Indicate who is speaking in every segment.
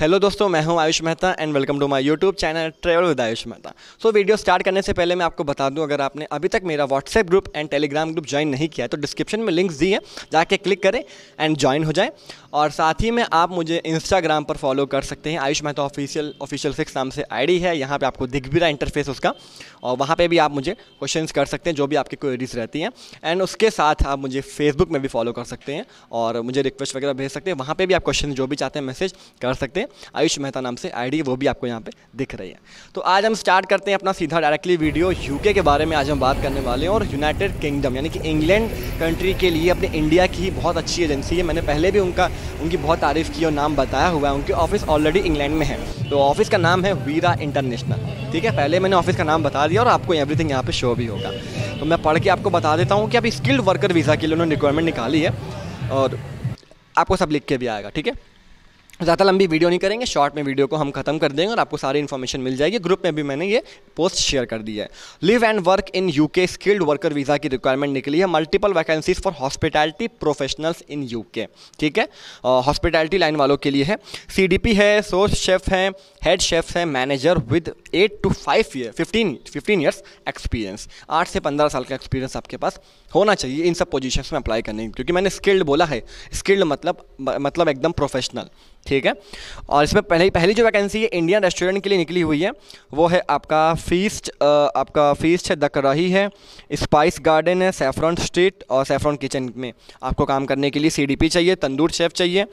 Speaker 1: hello दोस्तों मैं हूं Ayush Mehta and welcome to my YouTube channel travel with Ayush Mehta so video start करने से पहले मैं आपको बता दूं अगर आपने अभी तक मेरा WhatsApp group and Telegram group join नहीं किया है तो डिस्क्रिप्शन में लिंक्स दी है जाके क्लिक करें एंड ज्वाइन हो जाए और साथ ही में आप मुझे इंस्टाग्राम पर फॉलो कर सकते हैं Ayush Mehta official official six नाम से आई है यहाँ पर आपको दिख भी रहा इंटरफेस उसका और वहाँ पर भी आप मुझे क्वेश्चन कर सकते हैं जो भी आपकी क्वेरीज रहती हैं एंड उसके साथ आप मुझे फेसबुक में भी फॉलो कर सकते हैं और मुझे रिक्वेस्ट वगैरह भेज सकते हैं वहाँ पर भी आप क्वेश्चन जो भी चाहते हैं मैसेज कर सकते हैं आयुष मेहता नाम से आईडी वो भी आपको यहाँ पे दिख रही है तो आज हम स्टार्ट करते हैं अपना सीधा डायरेक्टली वीडियो यूके के बारे में आज हम बात करने वाले हैं और यूनाइटेड किंगडम यानी कि इंग्लैंड कंट्री के लिए अपने इंडिया की ही बहुत अच्छी एजेंसी है मैंने पहले भी उनका उनकी बहुत तारीफ़ की और नाम बताया हुआ है उनके ऑफिस ऑलरेडी इंग्लैंड में है तो ऑफिस का नाम है वीरा इंटरनेशनल ठीक है पहले मैंने ऑफिस का नाम बता दिया और आपको एवरीथिंग यहाँ पे शो भी होगा तो मैं पढ़ के आपको बता देता हूँ कि अभी स्किल्ड वर्कर वीज़ा के लिए उन्होंने रिक्वायरमेंट निकाली है और आपको सब लिख के भी आएगा ठीक है ज़्यादा लंबी वीडियो नहीं करेंगे शॉर्ट में वीडियो को हम खत्म कर देंगे और आपको सारी इन्फॉर्मेशन मिल जाएगी ग्रुप में भी मैंने ये पोस्ट शेयर कर दी है live and work in UK skilled worker visa की रिक्वायरमेंट निकली है multiple vacancies for hospitality professionals in UK ठीक है हॉस्पिटैलिटी uh, लाइन वालों के लिए है सी है सोर्स शेफ हैं हेड शेफ हैं manager with eight to five year fifteen fifteen years experience आठ से पंद्रह साल का एक्सपीरियंस आपके पास होना चाहिए इन सब पोजीशंस में अप्लाई करने क्योंकि मैंने स्किल्ड बोला है स्किल्ड मतलब मतलब एकदम प्रोफेशनल ठीक है और इसमें पहली पहली जो वैकेंसी है इंडियन रेस्टोरेंट के लिए निकली हुई है वो है आपका फीस्ट आपका फीस्ट है दकराही है स्पाइस गार्डन है सेफ्रॉन स्ट्रीट और सेफ्रॉन किचन में आपको काम करने के लिए सी चाहिए तंदूर शेफ़ चाहिए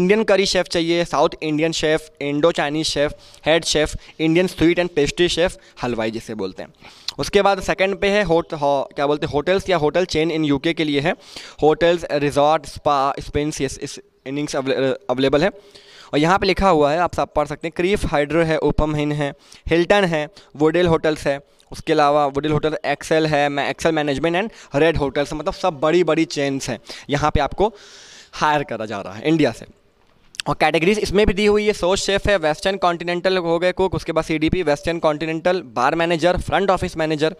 Speaker 1: इंडियन करी शेफ़ चाहिए south Indian chef Indo Chinese chef chef head chef Indian sweet and pastry chef हलवाई जिसे बोलते हैं उसके बाद सेकंड पे है होट हो, क्या बोलते हैं होटल्स या होटल चेन इन यूके के लिए है होटल्स रिजॉर्ट स्पा स्पेंस इस इनिंग्स अवेलेबल है और यहाँ पे लिखा हुआ है आप सब पढ़ सकते हैं क्रीफ हाइड्रो है ओपम हिन है हिल्टन है वोडेल होटल्स है उसके अलावा वुडिल होटल एक्सेल है मैं excel management and red hotels मतलब सब बड़ी बड़ी चेन्स हैं यहाँ पे आपको हायर करा जा रहा है इंडिया से और कैटेगरीज इसमें भी दी हुई है सोच शेफ है वेस्टर्न कॉन्टिनेंटल हो गए कुक उसके बाद CDP western continental bar manager front office manager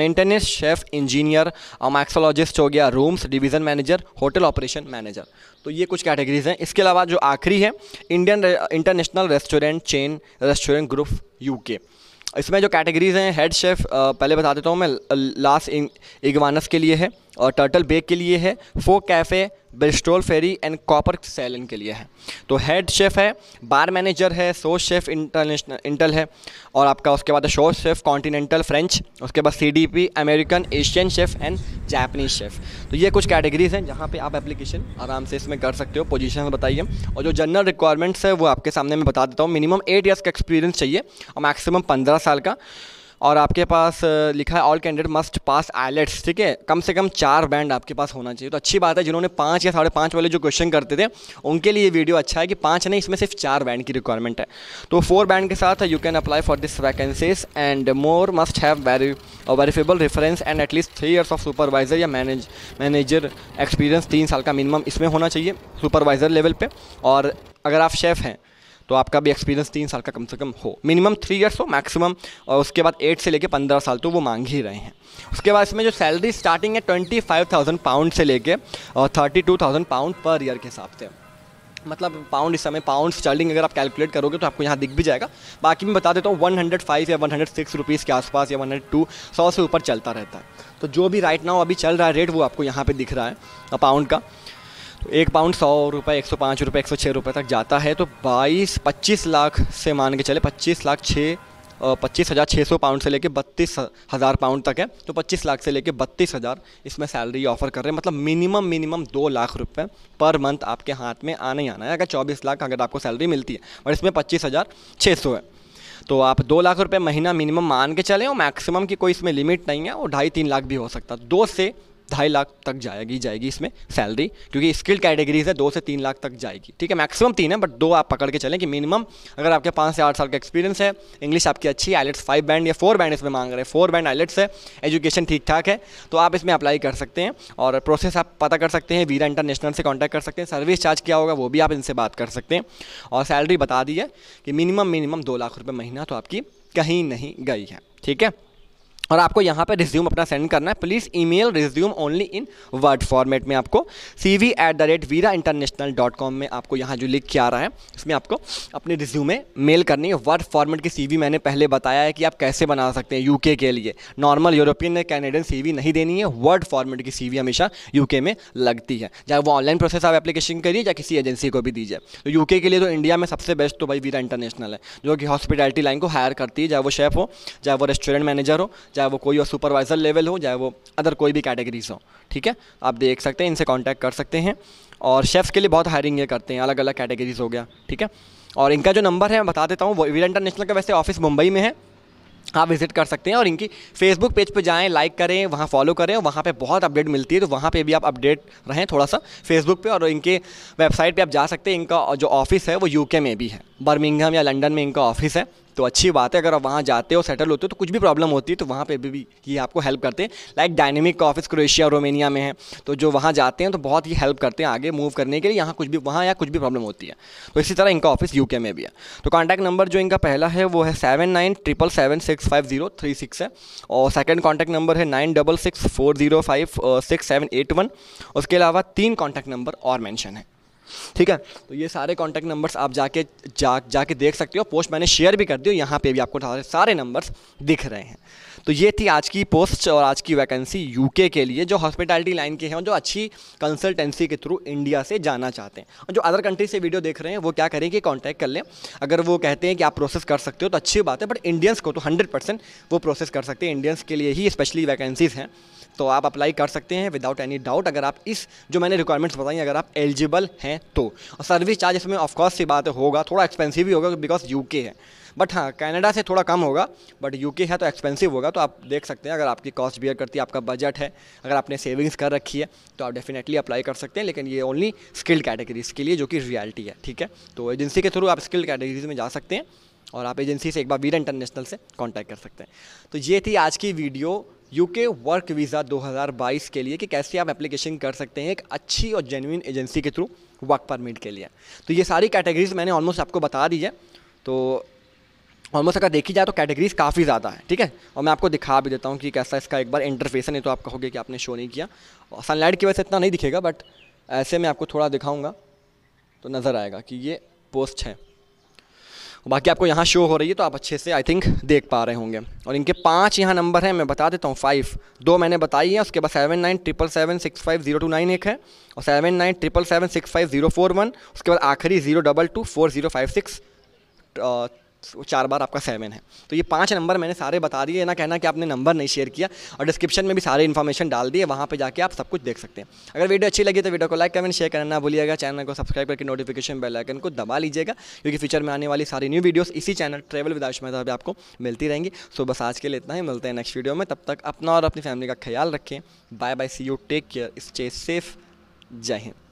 Speaker 1: maintenance chef engineer और मैक्सोलॉजिस्ट हो गया rooms division manager hotel operation manager तो ये कुछ कैटेगरीज हैं इसके अलावा जो आखिरी है Indian international restaurant chain restaurant group यू इसमें जो कैटेगरीज हैं हेड शेफ पहले बता देता हूँ मैं लास्ट इगवानस के लिए है और टर्टल बेक के लिए है folk cafe Bristol ferry and copper salon के लिए है तो हेड शेफ़ है बार मैनेजर है सो शेफ़ इंटरनेशनल इंटल है और आपका उसके बाद शो शेफ़ कॉन्टीनेंटल फ्रेंच उसके बाद सी American Asian chef and Japanese chef तो ये कुछ कैटेगरीज़ हैं जहाँ पर आप एप्लीकेशन आराम से इसमें कर सकते हो पोजिशन बताइए और जो जनरल रिक्वायरमेंट्स है वो आपके सामने मैं बता देता हूँ मिनिमम एट ईयर्स का एक्सपीरियंस चाहिए और मैक्सिमम पंद्रह साल का और आपके पास लिखा है all candidate must pass IELTS ठीक है कम से कम चार बैंड आपके पास होना चाहिए तो अच्छी बात है जिन्होंने पाँच या साढ़े पाँच वाले जो क्वेश्चन करते थे उनके लिए वीडियो अच्छा है कि पाँच नहीं इसमें सिर्फ चार बैंड की रिक्वायरमेंट है तो फोर बैंड के साथ you can apply for this vacancies and more must have very verifiable reference and at least three years of supervisor या मैनेज मैनेजर एक्सपीरियंस तीन साल का मिनिमम इसमें होना चाहिए सुपरवाइज़र लेवल पर और अगर आप शेफ़ हैं तो आपका भी एक्सपीरियंस तीन साल का कम से कम हो मिनिमम थ्री ईयर्स हो मैक्सिमम और उसके बाद एट से लेकर पंद्रह साल तो वो मांग ही रहे हैं उसके बाद इसमें जो सैलरी स्टार्टिंग है ट्वेंटी फाइव थाउजेंड पाउंड से लेके और thirty two thousand pound per year के हिसाब से मतलब पाउंड इस समय पाउंड स्टार्टिंग अगर आप कैलकुलेट करोगे तो आपको यहाँ दिख भी जाएगा बाकी मैं बता देता हूँ वन हंड्रेड फाइव या सिक्स रुपीज़ के आसपास या टू सौ से ऊपर चलता रहता है तो जो भी राइट नाउ अभी चल रहा है रेट वो आपको यहाँ पे दिख रहा है पाउंड का तो एक पाउंड सौ रुपये एक सौ पाँच रुपये एक सौ छः रुपये तक जाता है तो बाईस पच्चीस लाख से मान के चले पच्चीस लाख छः पच्चीस हज़ार छः सौ पाउंड से लेके बत्तीस हज़ार पाउंड तक है तो पच्चीस लाख से लेके बत्तीस हज़ार इसमें सैलरी ऑफर कर रहे हैं मतलब मिनिमम मिनिमम दो लाख रुपए पर मंथ आपके हाथ में आने ही आना है अगर चौबीस लाख अगर आपको सैलरी मिलती है और इसमें पच्चीस हज़ार छः सौ है तो आप दो लाख रुपये महीना मिनिमम मान के चलें और मैक्सिमम की कोई इसमें लिमिट नहीं है और ढाई तीन लाख भी हो सकता दो से ढाई लाख तक जाएगी जाएगी इसमें सैलरी क्योंकि स्किल्ड कैटेगरीज है दो से तीन लाख तक जाएगी ठीक है मैक्सिमम तीन है बट दो आप पकड़ के चलें कि मिनिमम अगर आपके पाँच से आठ साल का एक्सपीरियंस है इंग्लिश आपकी अच्छी आइलेट्स फाइव बैंड या फोर बैंड इसमें मांग रहे हैं फोर बैंड आइलेट्स है एजुकेशन ठीक ठाक है तो आप इसमें अप्लाई कर सकते हैं और प्रोसेस आप पता कर सकते हैं वीरा इंटरनेशनल से कॉन्टैक्ट कर सकते हैं सर्विस चार्ज क्या होगा वो भी आप इनसे बात कर सकते हैं और सैलरी बता दी है कि मिनिमम मिनिमम दो लाख रुपये महीना तो आपकी कहीं नहीं गई है ठीक है और आपको यहाँ पर रिज्यूम अपना सेंड करना है please email resume only in word format में आपको C V at the rate Veera international dot com में आपको यहाँ जो लिख के आ रहा है इसमें आपको अपने रिज्यूमे मेल करनी है वर्ड फॉर्मेट की सी वी मैंने पहले बताया है कि आप कैसे बना सकते हैं यू के लिए normal European Canadian C V नहीं देनी है वर्ड फॉर्मेट की सी वी हमेशा यू के में लगती है चाहे वो ऑनलाइन प्रोसेस आप एप्लीकेशन करिए या किसी एजेंसी को भी दीजिए तो के के लिए तो इंडिया में सबसे बेस्ट तो भाई वीरा इंटरनेशनल है जो कि हॉस्पिटैलिटी लाइन को हायर करती है चाहे वो शेफ़ हो चाहे वो रेस्टोरेंट मैनेजर हो चाहे वो कोई और सुपरवाइज़र लेवल हो चाहे वो अदर कोई भी कैटेगरीज हो ठीक है आप देख सकते हैं इनसे कॉन्टैक्ट कर सकते हैं और शेफ़्स के लिए बहुत हायरिंग ये करते हैं अलग अलग कैटेगरीज हो गया ठीक है और इनका जो नंबर है मैं बता देता हूँ वो इंटरनेशनल का वैसे ऑफिस मुंबई में है आप विजिट कर सकते हैं और इनकी फेसबुक पेज पे जाएं लाइक करें वहाँ फॉलो करें वहाँ पे बहुत अपडेट मिलती है तो वहाँ पे भी आप अपडेट रहें थोड़ा सा फेसबुक पे और इनके वेबसाइट पे आप जा सकते हैं इनका जो ऑफिस है वो यूके में भी है बर्मिंगहम या लंदन में इनका ऑफिस है तो अच्छी बात है अगर आप वहाँ जाते हो सेटल होते हो तो कुछ भी प्रॉब्लम होती है तो वहाँ पर भी ये आपको हेल्प करते हैं लाइक डायनेमिक का ऑफिस क्रोएशिया रोमेनिया में है तो जो वहाँ जाते हैं तो बहुत ही हेल्प करते हैं आगे मूव करने के लिए यहाँ कुछ भी वहाँ या कुछ भी प्रॉब्लम होती है तो इसी तरह इनका ऑफिस यू में भी है तो कॉन्टैक्ट नंबर जो इनका पहला है वो है seven nine triple seven six five zero three six है और सेकेंड कॉन्टैक्ट नंबर है nine double six four zero five six seven eight one उसके अलावा तीन कॉन्टैक्ट नंबर और मैंशन है ठीक है तो ये सारे कॉन्टैक्ट नंबर्स आप जाके जा जाके देख सकते हो पोस्ट मैंने शेयर भी कर दी हो यहाँ पे भी आपको सारे सारे नंबर्स दिख रहे हैं तो ये थी आज की पोस्ट और आज की वैकेंसी यूके के लिए जो हॉस्पिटैलिटी लाइन के हैं जो अच्छी कंसल्टेंसी के थ्रू इंडिया से जाना चाहते हैं और जो अदर कंट्री से वीडियो देख रहे हैं वो क्या करें कि कॉन्टैक्ट कर लें अगर वो कहते हैं कि आप प्रोसेस कर सकते हो तो अच्छी बात है बट इंडियंस को तो हंड्रेड वो प्रोसेस कर सकते हैं इंडियंस के लिए ही स्पेशली वैकेंसीज़ हैं तो आप अप्लाई कर सकते हैं विदाउट एनी डाउट अगर आप इस जो मैंने रिक्वायरमेंट्स बताई अगर आप एलिजिबल हैं तो और सर्विस चार्ज इसमें ऑफकोर्स सी बात होगा थोड़ा एक्सपेंसिव भी होगा बिकॉज यूके है बट हाँ कनाडा से थोड़ा कम होगा बट यूके है तो एक्सपेंसिव होगा तो आप देख सकते हैं अगर आपकी कॉस्ट बियर करती है आपका बजट है अगर आपने सेविंग्स कर रखी है तो आप डेफिनेटली अप्लाई कर सकते हैं लेकिन ये ओनली स्किल्ड कैटेगरीज के लिए जो कि रियलिटी है ठीक है तो एजेंसी के थ्रू आप स्किल्ड कैटेगरीज में जा सकते हैं और आप एजेंसी से एक बार वीर इंटरनेशनल से कांटेक्ट कर सकते हैं तो ये थी आज की वीडियो यूके वर्क वीज़ा 2022 के लिए कि कैसे आप एप्लीकेशन कर सकते हैं एक अच्छी और जेन्यून एजेंसी के थ्रू वर्क परमिट के लिए तो ये सारी कैटेगरीज़ मैंने ऑलमोस्ट आपको बता दी है तो ऑलमोस्ट अगर देखी जाए तो कैटेगरीज़ काफ़ी ज़्यादा है ठीक है और मैं आपको दिखा भी देता हूँ कि कैसा इसका एक बार इंटरफेस है नहीं तो आप कहोगे कि आपने शो नहीं किया सनलाइट की वजह से इतना नहीं दिखेगा बट ऐसे मैं आपको थोड़ा दिखाऊँगा तो नज़र आएगा कि ये पोस्ट है बाकी आपको यहाँ शो हो रही है तो आप अच्छे से आई थिंक देख पा रहे होंगे और इनके पाँच यहाँ नंबर हैं मैं बता देता हूँ फाइव दो मैंने बताई है उसके बाद seven nine triple seven six five zero two nine एक है और seven nine triple seven six five zero four one उसके बाद आखिरी zero double two four zero five six चार बार आपका सेवन है तो ये पाँच नंबर मैंने सारे बता दिए ना कहना कि आपने नंबर नहीं शेयर किया और डिस्क्रिप्शन में भी सारे इन्फॉर्मेशन डाल दिए वहाँ पर जाके आप सब कुछ देख सकते हैं अगर वीडियो अच्छी लगी तो वीडियो को लाइक कमेंट शेयर करना ना भूलिएगा चैनल को सब्सक्राइब करके नोटिफिकेशन बेल आइकन को दबा लीजिएगा क्योंकि फ्यूचर में आने वाली सारी न्यू वीडियोस इसी channel travel with Ayush Mehta आपको मिलती रहेंगी सो बस आज के लिए इतना ही मिलते हैं नेक्स्ट वीडियो में तब तक अपना और अपनी फैमिली का ख्याल रखें bye bye see you take care stay safe जय हिंद